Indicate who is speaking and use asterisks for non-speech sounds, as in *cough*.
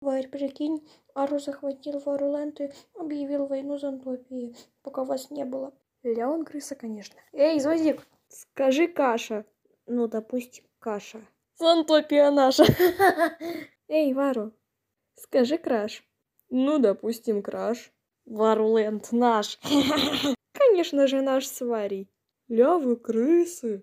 Speaker 1: Варь, прикинь, Ару захватил Варуленты, объявил войну Зонтопии, пока вас не было. Леон крыса, конечно. Эй, Зозик, скажи каша. Ну, допустим, каша. Зонтопия наша. *laughs* Эй, Вару, скажи краш. Ну, допустим, краш. Варулент наш. *laughs* Конечно же, наш сварий. Лявы крысы.